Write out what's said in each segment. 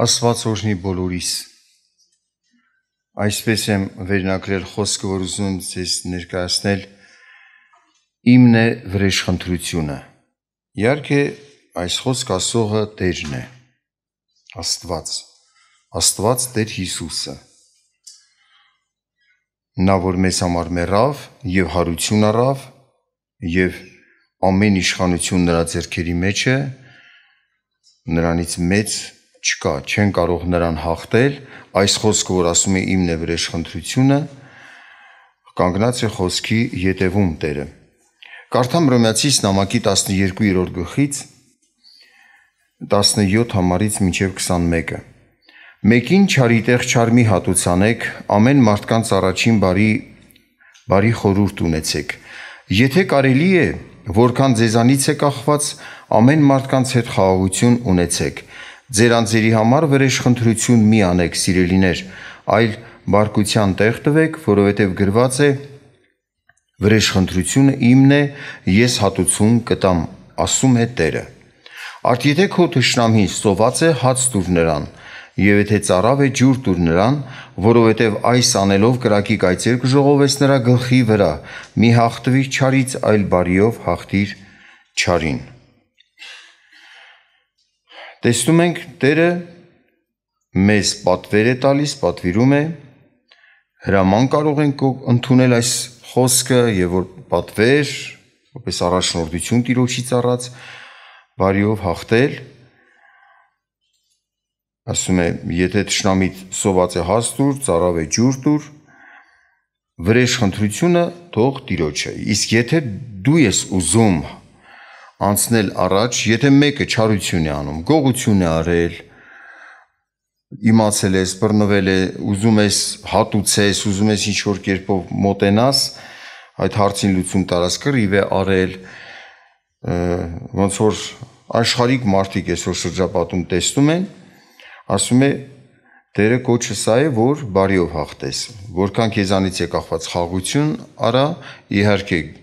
Աստված օրհնի բոլորիս։ Այսպես եմ վերնակրել խոսքը, որ ուզում եմ ձեզ ներկայացնել իմն է վրեժխնդրությունը։ Իհարկե, այս խոսք ասողը Տերն է։ Աստված։ Աստված Տեր Հիսուսը։ Նա որ մեզ համար մեռավ եւ հարություն առավ եւ ամեն իշխանություն նրա ձեռքերի մեջ է, նրանից մեծ չկա, չեն կարող նրան հաղթել, այս խոսքը, որ ասում է իմն է վրեժխնդրությունը, կանգնած է խոսքի յետևում Տերը։ Կարդամ Ռոմեացիս նամակի 12-րդ գլխից 17 համարից մինչև 21-ը։ Մեկին չարիտեղ չարմի հատուցանեք, ամեն մարդկանց առաջին բարի բարի խորուրդ ունեցեք։ Եթե կարելի է, որքան ձեզանից է կախված, ամեն մարդկանց հետ խաղաղություն ունեցեք, Ձեր անձերի համար վերեշխնդրություն մի անեք, սիրելիներ, այլ բարկության տեղ տվեք, որովհետև գրված է. Վրեժխնդրությունը իմն է, ես հատուցում կտամ, ասում է Տերը։ Արդ եթե քո թշնամին սոված է, հաց տուր նրան, եւ եթե ծարավ է, ջուր տուր նրան, որովհետեւ այս անելով կրակի կայծեր կժողովես նրա գլխի վրա։ Մի հաղթվի չարից, այլ բարիով հաղթիր չարին։ Տեսնում ենք Տերը մեզ պատվեր է տալիս, պատվիրում է հրաման կարող ենք ընդունել այս խոսքը եւ որ պատվեր որպես առաջնորդություն Տիրոջից առած բարիով հաղթել ասում է եթե ճշնամիտ սոված է հաստուր ծարավ է ջուրտուր վրեժ խնդրությունը թող Տիրոջը իսկ եթե դու ես ուզում անցնել առաջ, եթե մեկը չարություն է անում, գողություն է արել, իմացել ես, բռնվել է, ուզում ես հատուցես, ուզում ես ինչ որ կերպով մոտենաս, այդ հարցին լուծում տարած կռիվ է արել, ոնց որ աշխարհիկ մարդիկ այսօր շրջապատում տեսնում են, ասում է Տերը կոչը սա է, որ բարիով հաղթես։ Որքան քեզանից է կախված խաղություն, արա իհարկե գիտեք,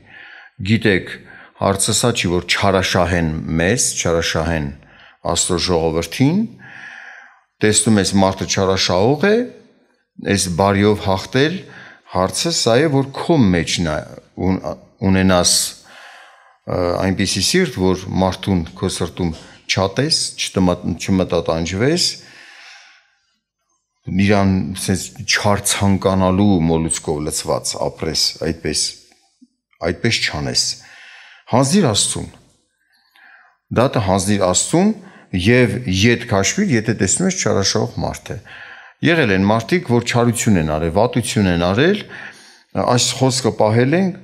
գիտեք Հարցը սա չի, որ չարաշահեն մեզ, չարաշահեն աստծո ժողովրդին, տեսնում ես մարդը չարաշահող է, այս բարիով հաղթել, հարցը սա է, որ քո մեջ նա ուն, ունենաս այնպիսի սիրտ, որ մարդուն քո սրտում չատես, չմտատանջվես, իրան sense չարցանկանալու մոլուցկով լցված ապրես, այդպես այդպես չանես։ այդ հանձնիր Աստծուն։ Դատը հանձնիր Աստծուն եւ յետ քաշվիր, եթե տեսնում ես չարաշահող մարդ է։ Եղել են մարդիկ, որ չարություն են արել, վատություն են արել, այս խոսքը պահել ենք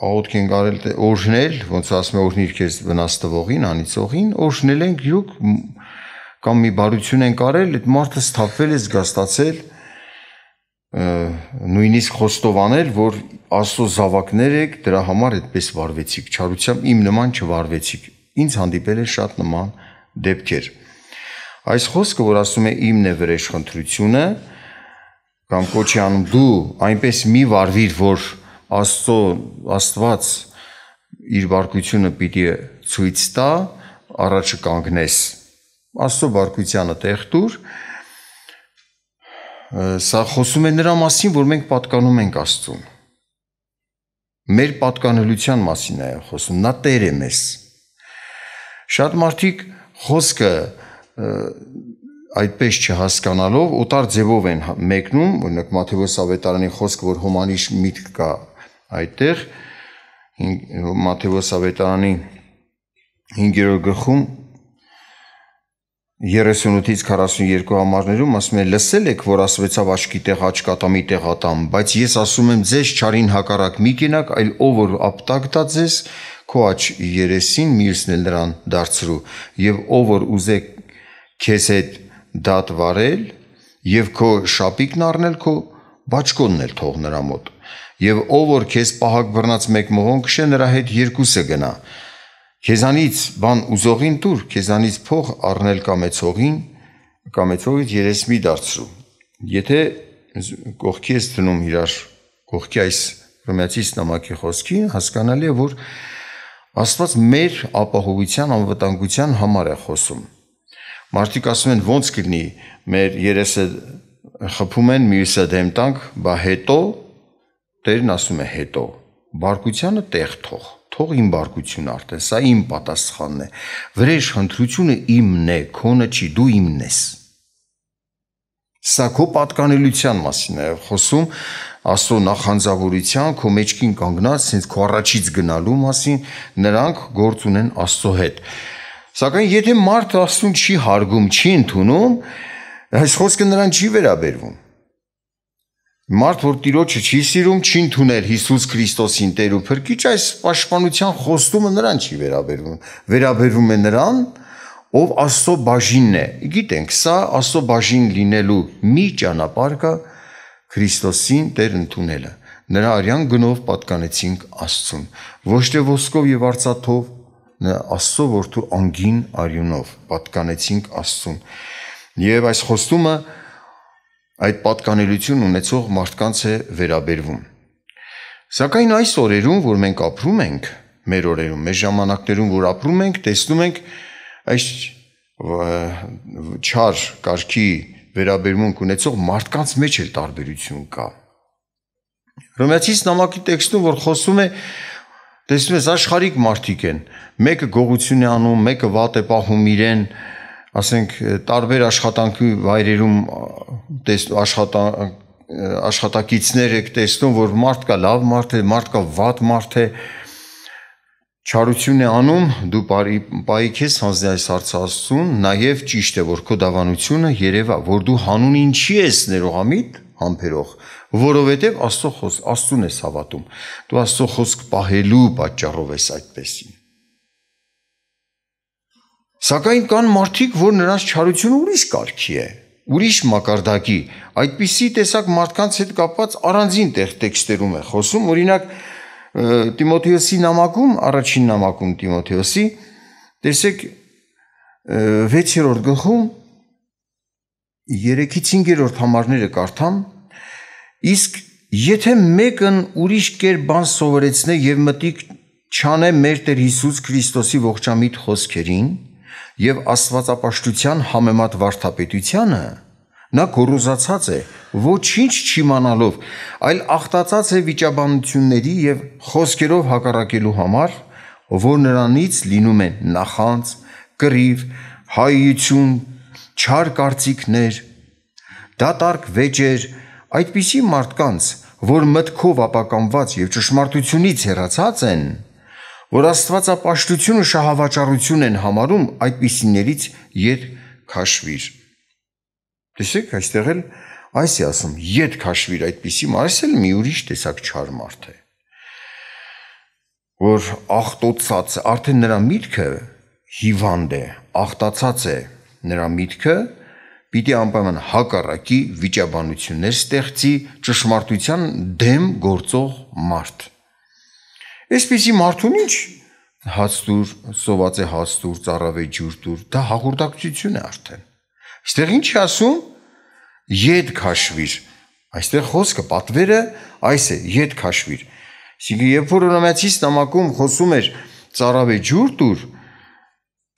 աղոթք ենք արել օրհնել, ոնց ասում է օրհնիր քեզ վնաս տվողին, անիծողին, օրհնել ենք յուք կամ մի բարություն ենք արել, այդ մարդը սթափվել է զգաստացել նույնիսկ խոստովանել, որ Աստծո զավակներ եք, դրա համար այդպես վարվեցիք, չարությամբ իմ նման չվարվեցիք։ Ինձ հանդիպել է շատ նման դեպքեր։ Այս խոսքը, որ ասում է իմն է վրեժ խնդրությունը, կամ կոչի անում դու այնպես մի վարվիր, որ Աստծո Աստված իր բարգությունը պիտի ցույց տա, առաջը կանգնես։ Աստծո բարգությանը տեղ դուր։ Սա խոսում է նրա մասին, որ մենք պատկանում ենք Աստծուն մեր պատկանելության մասին է խոսում, նա Տեր է մեզ։ Շատ մարդիկ խոսքը այդպես չհասկանալով օտար ձևով են մեկնում, օրինակ Մաթեոս Ավետարանի խոսքը, որ հոմանիշ միտք կա այդտեղ Մաթեոս Ավետարանի 5-րդ գլխում 38-ից 42 համարներում ասում է լսել եք որ ասվեցավ աչքի տեղ աչք ատամի տեղ ատամ բայց ես ասում եմ ձեզ չարին հակառակ մի կենակ այլ ով որ ապտակ տա ձեզ քո աչ երեսին մյուսն էլ նրան դարձրու եւ ով որ ուզե քեզ հետ դատ վարել եւ քո շապիկն առնել քո բաճկոնն էլ թող նրա մոտ եւ ով որ քեզ պահակ բռնած մեկ մողոն քշե նրա հետ երկուսը գնա Քեզանից բան ուզողին դուր, քեզանից փող առնել կամեցողին, կամեցողից երես մի դարձրու։ Եթե կողքի ես դնում իրար, կողքի այս ռոմեացի նամակի խոսքի, հասկանալի է, որ Աստված մեր ապահովության, անվտանգության համար է խոսում։ Մարդիկ ասում են ոնց կլինի մեր երեսը խփում են մյուսը դեմ տանք, բա հետո Տերն ասում է հետո։ Բարկությանը տեղ թող թող իմ բարգություն արտեն, սա իմ պատասխանն է։ Վրեժ հնդրությունը իմն է, քոնը չի, դու իմն ես։ Սա քո պատկանելիության մասին է խոսում, աստծո նախանձավորության, քո մեջքին կանգնած, ցինց քո առաջից գնալու մասին, նրանք գործ ունեն աստծո հետ։ Սակայն եթե մարդը աստուն չի հարգում, չի ընդունում, այս խոսքը նրան չի վերաբերվում։ Մարդ, որ Տիրոջը չի սիրում, չի ընդունել Հիսուս Քրիստոսին Տեր ու Փրկիչ, այս պաշտպանության խոստումը նրան չի վերաբերվում։ Վերաբերվում է նրան, ով Աստծո բաժինն է։ Գիտենք, սա Աստծո բաժին լինելու մի ճանապարհը Քրիստոսին Տեր ընդունելը։ Նրա արյան գնով պատկանեցինք Աստծուն։ Ոչ թե ոսկով եւ արծաթով, Աստծո որդու անգին արյունով պատկանեցինք Աստծուն։ Եվ այս խոստումը այդ պատկանելություն ունեցող մարդկանց է վերաբերվում։ Սակայն այս օրերում, որ մենք ապրում ենք, մեր օրերում, մեր ժամանակներում, որ ապրում ենք, տեսնում ենք այս չար կարգի վերաբերմունք ունեցող մարդկանց մեջ էլ տարբերություն կա։ Ռոմեացիս նամակի տեքստում, որ խոսում է տեսնում ես աշխարհիկ մարդիկ են, մեկը գողություն է անում, մեկը վատ է պահում իրեն, ասենք տարբեր աշխատանքի վայրերում տես աշխատանք աշխատակիցներ եք տեսնում, որ մարդ կա լավ մարդ է, մարդ կա վատ մարդ է, չարություն է անում, դու բարի պայիք ես հանձնի այս հարցասուն, նաև ճիշտ է, որ քո դավանությունը երևա, որ դու հանուն ինչի ես ներողամիտ, համբերող, որովհետև Աստծո խոս, Աստուն ես հավատում։ Դու Աստծո խոսք պահելու պատճառով ես այդպեսին։ Սակայն կան մարդիկ, որ նրանց չարությունը ուրիշ կարգի է, ուրիշ մակարդակի։ Այդպիսի տեսակ մարդկանց հետ կապված առանձին տեղ տեքստերում է խոսում, օրինակ Տիմոթեոսի նամակում, առաջին նամակում Տիմոթեոսի, տեսեք 6-րդ գլխում 3-ից 5-րդ համարները կարդամ, իսկ եթե մեկն ուրիշ կեր բան սովորեցնե եւ մտիկ չանե մեր Տեր Հիսուս Քրիստոսի ողջամիտ խոսքերին, եւ աստվածապաշտության համեմատ վարդապետությանը, նա գոռոզացած է ոչինչ չիմանալով, այլ ախտացած է վիճաբանությունների եւ խոսքերով հակառակելու համար, որ նրանից լինում են նախանց, կռիվ, հայություն, չար կարծիքներ, դատարկ վեճեր, այդպիսի մարդկանց, որ մտքով ապականված եւ ճշմարտությունից հեռացած են, որ Աստվածապաշտությունը շահավաճառություն են համարում այդպիսիներից յետ քաշվիր։ Տեսեք, այստեղ էլ այս է ասում, յետ քաշվիր այդպիսի մարսել մի ուրիշ տեսակ չար մարդ է։ Որ ախտոցած, արդեն նրա միտքը հիվանդ է, ախտացած է նրա միտքը, պիտի անպայման հակառակի վիճաբանություններ ստեղծի ճշմարտության դեմ գործող մարդ։ Էսպիսի մարդուն ի՞նչ հացտուր, սովածե հացտուր, ծառավե ջուրտուր, դա հաղորդակցություն է արդեն։ Այստեղ ինչ ասում։ Ետ քաշվիր։ Այստեղ խոսքը պատվերը այս է՝ ետ քաշվիր։ Իսկ երբ որ Ռոմեացիս նամակում խոսում էր ծառավե ջուրտուր,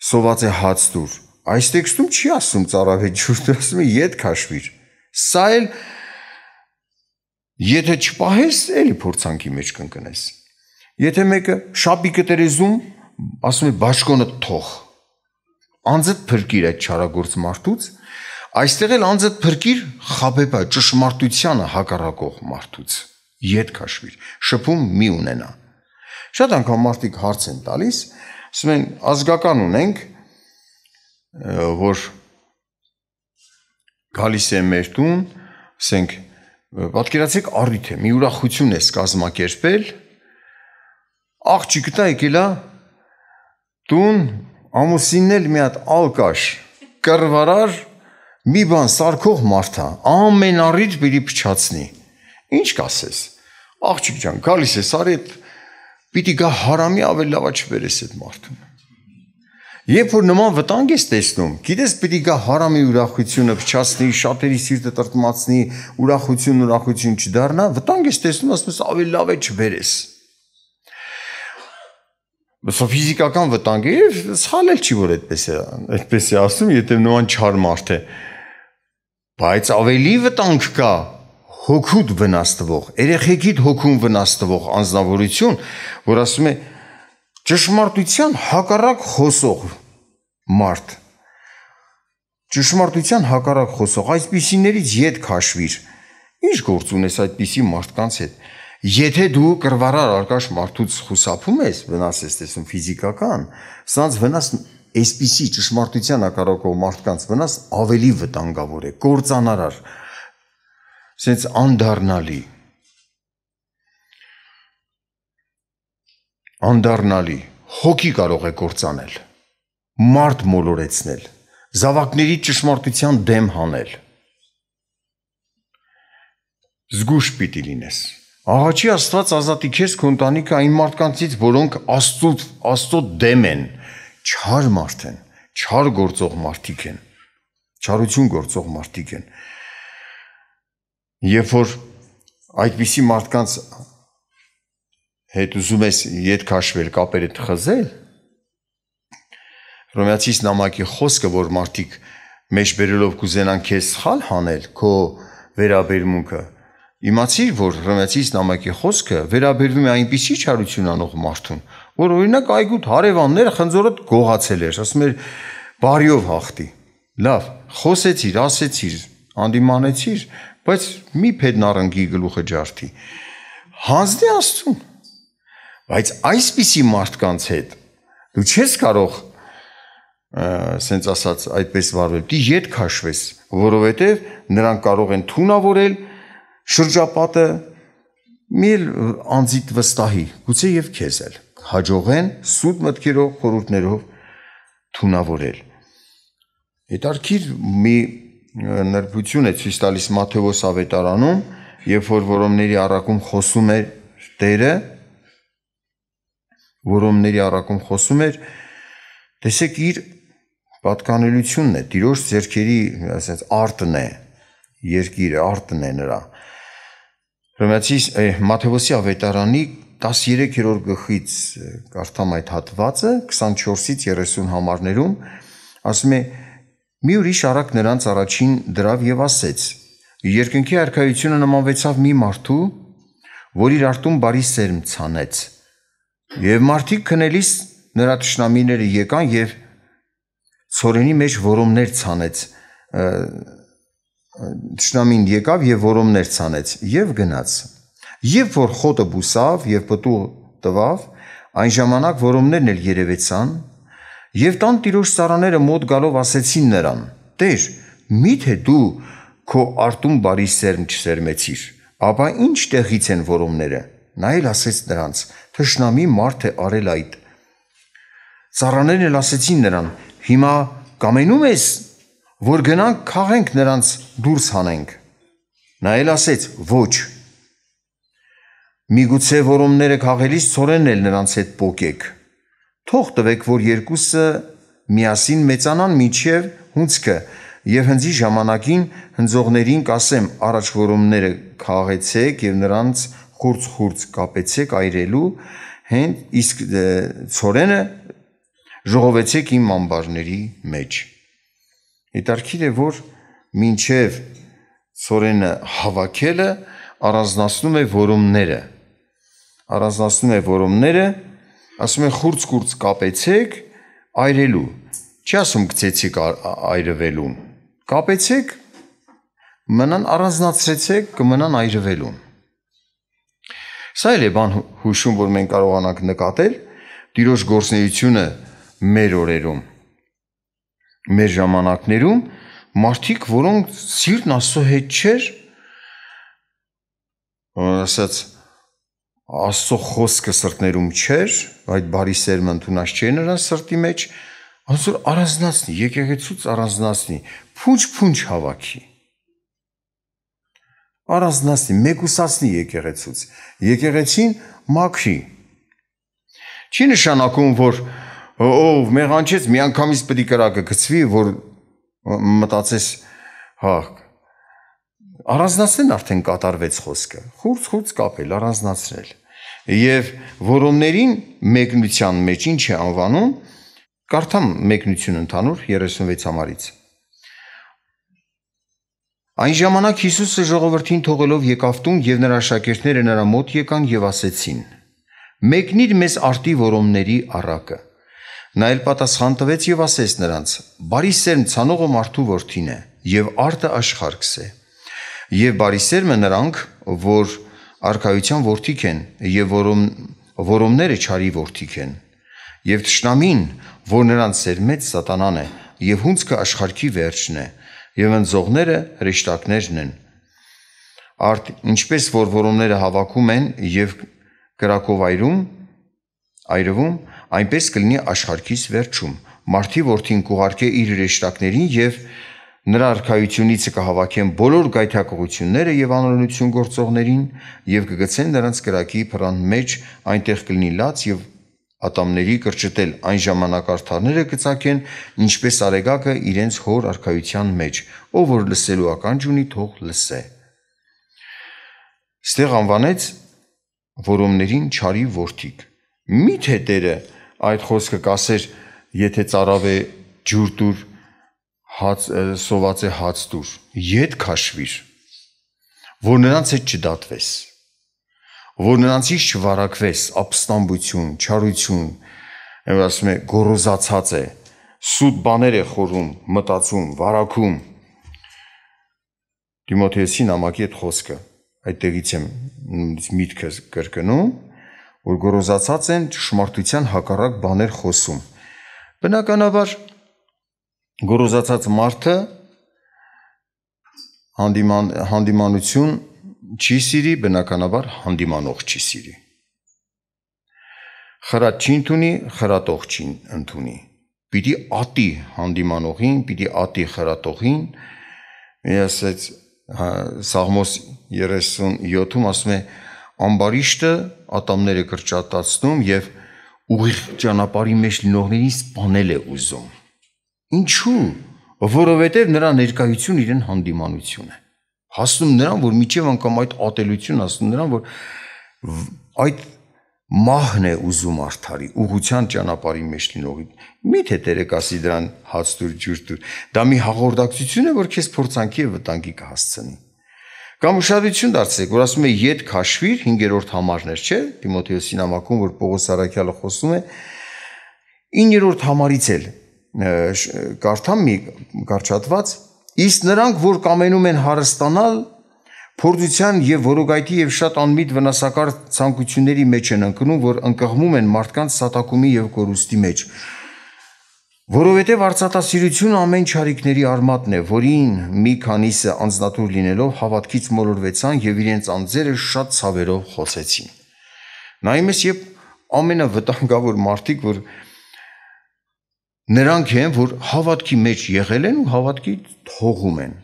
սովածե հացտուր, այս տեքստում չի ասում ծառավե ջուրտուր, ասում է ետ քաշվիր։ Սա էլ եթե չփահես, էլի փորձանքի մեջ կընկնես։ կն Եթե մեկը շապիկը տերեզում, ասում է բաշկոնը թող։ Անձդ փրկիր այդ չարագործ մարդուց, այստեղ էլ անձդ փրկիր խաբեբա ճշմարտությանը հակառակող մարդուց։ Ետ քաշվիր, շփում մի ունենա։ Շատ անգամ մարդիկ հարց են տալիս, ասում են ազգական ունենք, որ գալիս է մեր տուն, ասենք պատկերացեք առիթ է, մի ուրախություն է կազմակերպել, աղջիկը տա եկել է հա։ տուն ամուսինն էլ մի հատ ալկաշ կռվարար մի բան սարկող մարդ է հա, ամեն առիթ պիտի փչացնի ինչ կասես աղջիկ ջան գալիս ես արի այդ պիտի գա հարամի ավել լավա չբերես այդ մարդուն Երբ որ նման վտանգ ես տեսնում, գիտես պիտի գա հարամի ուրախությունը փչացնի, շատերի սիրտը տրտմացնի, ուրախություն ուրախություն չդառնա, վտանգ ես տեսնում, ասում ես ավելի լավ է չբերես սա ֆիզիկական վտանգ է եւ սխալել չի որ այդպես է այդպես է ասում եթե նման չար մարդ է բայց ավելի վտանգ կա հոգուդ վնաս տվող երեխեքիդ հոգուն վնաս տվող անznավորություն որ ասում է ճշմարտության հակառակ խոսող մարդ ճշմարտության հակառակ խոսող այսպիսիներից յետ քաշվիր ինչ գործ ունես այդպիսի մարդկանց հետ այդ Եթե դու կրվարար արկաշ մարդուց խուսափում ես, վնաս ես տեսնում ֆիզիկական, սրանց վնաս այսպիսի ճշմարտության ակարակով մարդկանց վնաս ավելի վտանգավոր է, կործանարար, սենց անդառնալի։ Անդառնալի հոգի կարող է կործանել, մարդ մոլորեցնել, զավակների ճշմարտության դեմ հանել։ Զգուշ պիտի լինես։ Աղաչի Աստված ազատի քեզ քո ընտանիքը այն մարդկանցից, որոնք Աստծո Աստծո դեմ են, չար մարդ են, չար գործող մարդիկ են, չարություն գործող մարդիկ են։ Երբ որ այդպիսի մարդկանց հետ ուզում ես իդ քաշվել, կապերը թխզել, Ռոմեացիս նամակի խոսքը, որ մարդիկ մեջբերելով կուզենան քեզ սխալ հանել, քո վերաբերմունքը, Իմացիր, որ Հռոմեացի նամակի խոսքը վերաբերվում է այնպիսի չարությունանող մարդուն, որ օրինակ այգուտ հարևաններ խնձորը գողացել էր, ասում էր բարիով հաղթի։ Լավ, խոսեցիր, ասեցիր, անդիմանեցիր, բայց մի փեդնարնգի գլուխը ջարդի։ Հանձնի Աստծուն։ Բայց այսպիսի մարդկանց հետ դու չես կարող ասենց ասած այդպես վարվել։ Դու յետ քաշվես, որովհետև նրանք կարող են թունավորել, շրջապատը մի անձիդ վստահի, գուցե եւ քեզ էլ հաջողեն սուտ մտքերով խորհուրդներով թունավորել։ Հետարքիր մի նրբություն է ցույց տալիս Մատթեոս ավետարանում, երբ որ որոմների առակում խոսում էր Տերը, որոմների առակում խոսում էր, տեսեք իր պատկանելությունն է, Տիրոջ ձերքերի, ասենց արտն է, երկիրը արտն է նրա։ Հռոմեացի Մատթեոսի ավետարանի 13-րդ գլխից կարդամ այդ հատվածը 24-ից 30 համարներում ասում է մի ուրիշ արակ նրանց առաջին դրավ եւ ասեց երկնքի արքայությունը նմանվեցավ մի մարդու որ իր արտում բարի սերմ ցանեց եւ մարդիկ քնելիս նրա ճշնամիները եկան եւ ցորենի մեջ որոմներ ցանեց և ճշնամին եկավ եւ որոմներ ցանեց եւ գնաց։ Եվ որ խոտը բուսավ եւ պտուղ տվավ, այն ժամանակ որոմներն էլ երևեցան եւ տան տիրոջ սարաները մոտ գալով ասեցին նրան. «Տեր, միթե դու քո արտում բարի սերմ չսերմեցիր, ապա ի՞նչ տեղից են որոմները»։ Նա էլ ասեց նրանց. «Թշնամի մարդ է արել այդ»։ Ծառաներն էլ ասեցին նրան. «Հիմա կամենում ես որ գնանք քաղենք նրանց դուրս հանենք։ Նա էլ ասեց. ոչ։ Միգուցե որոնները քաղելիս ծորենն էլ նրանց հետ փոկեք։ Թող տվեք, որ երկուսը միասին մեծանան միջև հունցքը եւ հնձի ժամանակին հնձողներին կասեմ առաջ որոնները քաղեցեք եւ նրանց խուրց-խուրց կապեցեք այրելու հենց իսկ ծորենը ժողովեցեք իմ ամբարների մեջ։ Հետարքիր է, որ մինչև Սորենը հավաքելը առանձնացնում է որումները։ Առանձնացնում է որումները, ասում է խուրց-կուրց կապեցեք այրելու։ Չի ասում գցեցիք այրվելուն։ Կապեցեք մնան առանձնացրեցեք, կմնան այրվելուն։ Սա էլ է բան հուշում, որ մենք կարողանանք նկատել Տիրոջ գործնեությունը մեր օրերում մեր ժամանակներում մարդիկ, որոնք սիրտն Աստծո հետ չէր, ասած Աստծո խոսքը սրտներում չէր, այդ բարի սերմը ընդունած չէր նրանց սրտի մեջ, այսօր առանձնացնի, եկեղեցուց առանձնացնի, փունջ-փունջ հավաքի։ Առանձնացնի, մեկուսացնի եկեղեցուց։ Եկեղեցին մաքրի։ Չի նշանակում, որ եկեղեցին ով մեղանչեց միանգամից պետք է կրակը գցվի, որ մտածես, հա, առանձնացնեն արդեն կատարվեց խոսքը։ Խուրց-խուրց կապել, առանձնացրել։ Եվ որոններին մեկնության մեջ ինչ է անվանում, կարդամ մեկնություն ընդհանուր 36 համարից։ Այն ժամանակ Հիսուսը ժողովրդին թողելով եկավ տուն եւ նրա աշակերտները նրա մոտ եկան եւ ասեցին. Մեկնիր մեզ արտի որոնների առակը։ Նա էլ պատասխան տվեց եւ ասեց նրանց. «Բարի սերմ ցանողը մարդու որդին է, եւ արտը աշխարհքս է»։ Եվ բարի սերմը նրանք, որ արքայության որդիք են եւ որում որումները չարի որդիք են։ Եվ ճշնամին, որ նրան սերմեց սատանան է, եւ հունցքը աշխարհքի վերջն է, եւ ընձողները հրեշտակներն են։ Արդ ինչպես որ որումները հավաքում են եւ կրակով այրում, այրվում, այրվում այնպես կլինի աշխարհքից վերջում։ Մարդի որդին կուղարկե իր հրեշտակներին եւ նրա արքայությունից կհավաքեն բոլոր գայթակղությունները եւ անօրենություն գործողներին եւ կգցեն նրանց կրակի փրան մեջ, այնտեղ կլինի լաց եւ ատամների կրճտել այն ժամանակ արթարները կծակեն, ինչպես արեգակը իրենց հոր արքայության մեջ, ով որ լսելու ականջ ունի, թող լսե։ Ստեղ անվանեց որոմներին չարի ворթիկ։ Միթե Տերը այդ խոսքը կասեր, եթե ծարավ է ջուր դուր հաց սոված է հաց դուր։ Ետ քաշվիր, որ նրանց հետ չդատվես, որ նրանցից չվարակվես, ապստամբություն, չարություն, եւ ասում է գորոզացած է, սուտ բաներ է խորում, մտածում, վարակում։ Տիմոթեոսի նամակի այդ խոսքը այդտեղից եմ միտքս կրկնում որ գොරոզացած են ճշմարտության հակառակ բաներ խոսում։ Բնականաբար գոռոզացած մարդը հանդիման հանդիմանություն չի սիրի, բնականաբար հանդիմանող չի սիրի։ Խրատ չի ընդունի, խրատող չի ընդունի։ Պիտի ատի հանդիմանողին, պիտի ատի խրատողին։ Ես այդ Սաղմոս 37-ում ասում է, ամբարիշտը ատամները կրճատացնում եւ ուղիղ ճանապարհի մեջ լինողներին սպանել է ուզում։ Ինչու՞, որովհետեւ նրա ներկայությունը իրեն հանդիմանություն է։ Հասնում նրան, որ միջև անգամ այդ ատելությունը հասնում նրան, որ այդ մահն է ուզում արթարի ուղության ճանապարհի մեջ լինողի միթե տերը կասի դրան հաց դուր ջուր դուր դա մի հաղորդակցություն է որ քեզ փորձանքի եւ վտանգի կհասցնի Կամ ուշադրություն դարձրեք, որ ասում է «Ետ քաշվիր» 5-րդ համարներ, չէ՞, Տիմոթեոսի նամակում, որ Պողոս Սարաքյալը խոսում է 9-րդ համարից էլ կարդամ մի կարճատված, իսկ նրանք, որ կամենում են հարստանալ, փորձության եւ որոգայթի եւ շատ անմիտ վնասակար ցանկությունների մեջ են ընկնում, որ ընկղմում են մարդկանց սատակումի եւ կորուստի մեջ։ մեջ Որովհետև արծաթասիրությունը ամեն ճարիքների արմատն է, որին մի քանիսը անznատուր լինելով հավատքից մոլորվեցան եւ իրենց անձերը շատ ցավերով խոցեցին։ Նայում ես, երբ ամենավտանգավոր մարդիկ, որ նրանք են, որ հավատքի մեջ եղել են ու հավատքի թողում են։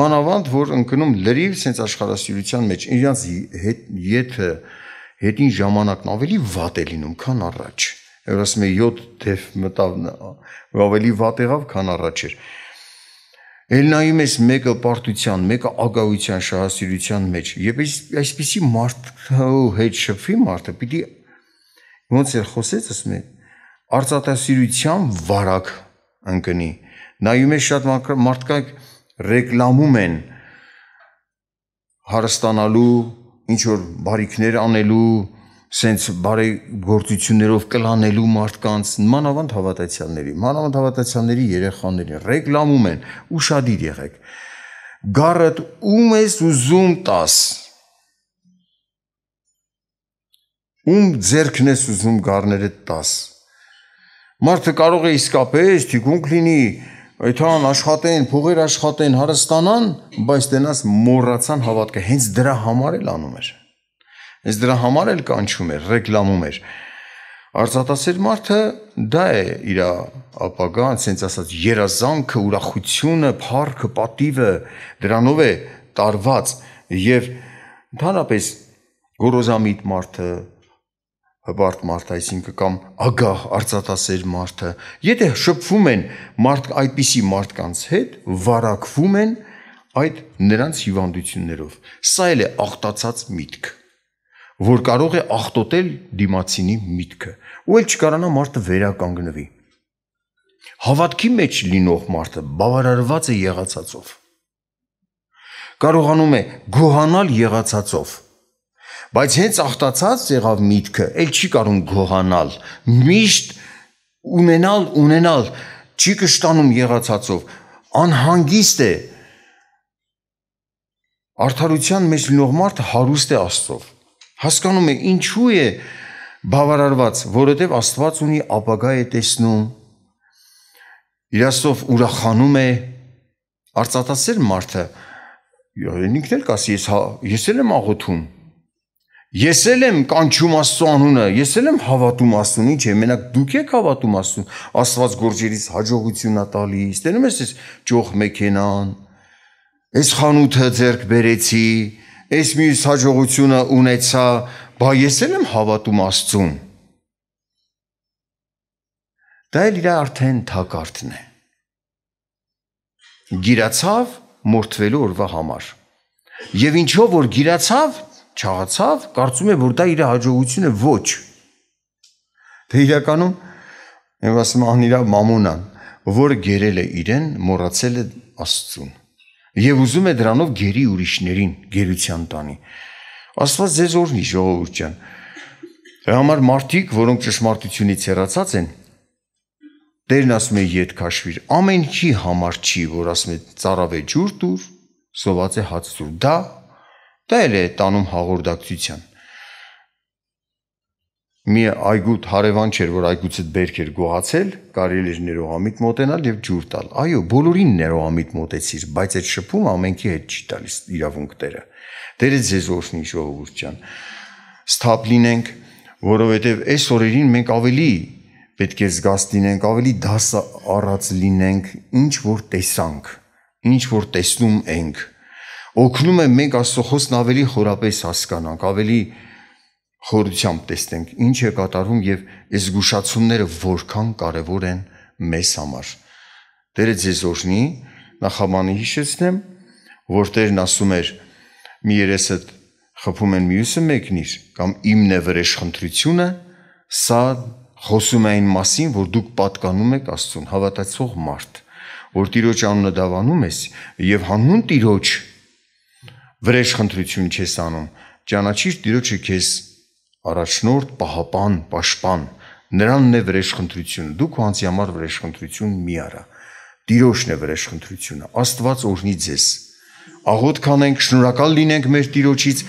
Մանավանդ, որ ընկնում լրիվ sense աշխարհասիրության մեջ, իրենց հետ եթը հետին ժամանակն ավելի վատ է լինում, քան առաջ։ հետ, Եվ ասում է 7 դեֆ մտավ նա, ու ավելի վատ եղավ, քան առաջ էր։ Էլ նայում ես մեկը պարտության, մեկը ագահության, շահասիրության մեջ։ Եվ այս այսպիսի մարդու հետ շփվի մարդը պիտի ոնց էր խոսեց, ասում է արծաթասիրության վարակ ընկնի։ Նայում ես շատ մարդկանք ռեկլամում են հարստանալու, ինչ որ բարիքներ անելու, սենց բարեգործություններով կլանելու մարդկանց մանավանդ հավատացյալների, մանավանդ հավատացյալների երեխաներին ռեկլամում են, ուշադիր եղեք։ Գառդ ում ես ուզում տաս։ Ում ձերքն ես ուզում գառները տաս։ Մարդը կարող է իսկապես թիկունք լինի, այդան աշխատեն, փողեր աշխատեն, հարստանան, բայց տենաս մոռացան հավատքը։ Հենց դրա համար էլ անում էր։ Ես դրա համար էլ կանչում էր, ռեկլամում էր։ Արծաթասեր մարդը դա է իր ապագան, ասենց ասած, երազանքը, ուրախությունը, փառքը, պատիվը դրանով է տարված եւ ընդհանրապես գորոզամիտ մարդը հբարտ մարդ, այսինքն կամ ագահ արծաթասեր մարդը, եթե շփվում են մարդ այդպիսի մարդկանց հետ, վարակվում են այդ նրանց հիվանդություններով։ Սա էլ է ախտացած միտք որ կարող է ախտոտել դիմացինի միտքը ու էլ չկարողանա մարդը վերականգնվի։ Հավատքի մեջ լինող մարդը բավարարված է եղածածով։ Կարողանում է գոհանալ եղածածով։ Բայց հենց ախտացած եղավ միտքը, էլ չի կարող գոհանալ։ Միշտ ունենալ, ունենալ չի կշտանում եղածածով։ Անհանգիստ է։ Արդարության մեջ լինող մարդը հարուստ է Աստծով Հասկանում եք, ինչու է բավարարված, որովհետև Աստված ունի ապագա է տեսնում։ Իրաստով ուրախանում է արծաթասեր մարդը։ Ինքն էլ կասի, ես հա, ես էլ եմ աղոթում։ Ես էլ եմ կանչում Աստծո անունը, ես էլ եմ հավատում Աստծուն, ինչ է, մենակ դուք եք հավատում Աստծուն։ Աստված գործերից հաջողությունա տալիս։ Տենում ես այս ճոխ մեքենան, այս խանութը ձեռք բերեցի, Այս մյուս հաջողությունը ունեցա, բա ես էլ եմ հավատում Աստծուն։ Դա էլ իր արդեն թակարդն է։ Գիրացավ մորթվելու օրվա համար։ Եվ ինչով որ գիրացավ, չաղացավ, կարծում է որ դա իր հաջողությունը ոչ։ Դե իրականում եւ ասում անիրա մամոնան, որ գերել է իրեն, մոռացել է Աստծուն եւ ուզում է դրանով գերի ուրիշներին գերության տանի։ Աստված ձեզ օրհնի, ժողովուրդ ջան։ Դրա համար մարդիկ, որոնք ճշմարտությունից հեռացած են, Տերն ասում է իդ քաշվիր։ Ամեն ինչի համար չի, որ ասում է ծառավե ջուր դուր, սոված է հաց դուր։ Դա դա էլ է տանում հաղորդակցության մի այգուտ հարևան չէր, որ այգուցիդ բերք էր գողացել, կարելի էր ներողամիտ մոտենալ եւ ջուր տալ։ Այո, բոլորին ներողամիտ մոտեցիր, բայց այդ շփումը ամենքի հետ չի տալիս իրավունք Տերը։ Տերը ձեզ օրհնի ժողովուրդ ջան։ Ստապ լինենք, որովհետեւ այս օրերին մենք ավելի պետք է զգաստ լինենք, ավելի դաս առած լինենք, ինչ որ տեսանք, ինչ որ տեսնում ենք։ Օգնում է մենք Աստծո խոսքն ավելի խորապես հասկանանք, ավելի խորությամբ տեսնենք ինչ է կատարվում եւ այս զգուշացումները որքան կարեւոր են մեզ համար։ Տերը ձեզ օրհնի, նախամանը հիշեցնեմ, որ Տերն ասում էր՝ մի երեսը խփում են մյուսը մեկնիր կամ իմն է վրեժ խնդրությունը, սա խոսում է այն մասին, որ դուք պատկանում եք Աստծուն, հավատացող մարդ, որ Տիրոջ անունը դավանում ես եւ հանուն Տիրոջ վրեժ խնդրություն չես անում, ճանաչիր Տիրոջը քեզ առաջնորդ, պահապան, պաշտպան, նրանն է վրեժխնդրությունը։ Դու քո անձի համար վրեժխնդրություն մի արա։ Տիրոջն է վրեժխնդրությունը։ Աստված օրհնի ձեզ։ Աղոտ կանենք, շնորհակալ լինենք մեր Տիրոջից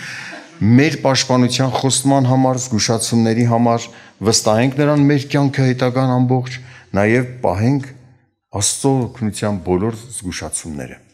մեր պաշտպանության խոստման համար, զգուշացումների համար, վստահենք նրան մեր կյանքը հետագան ամբողջ, նաև պահենք Աստծո օգնության բոլոր զգուշացումները։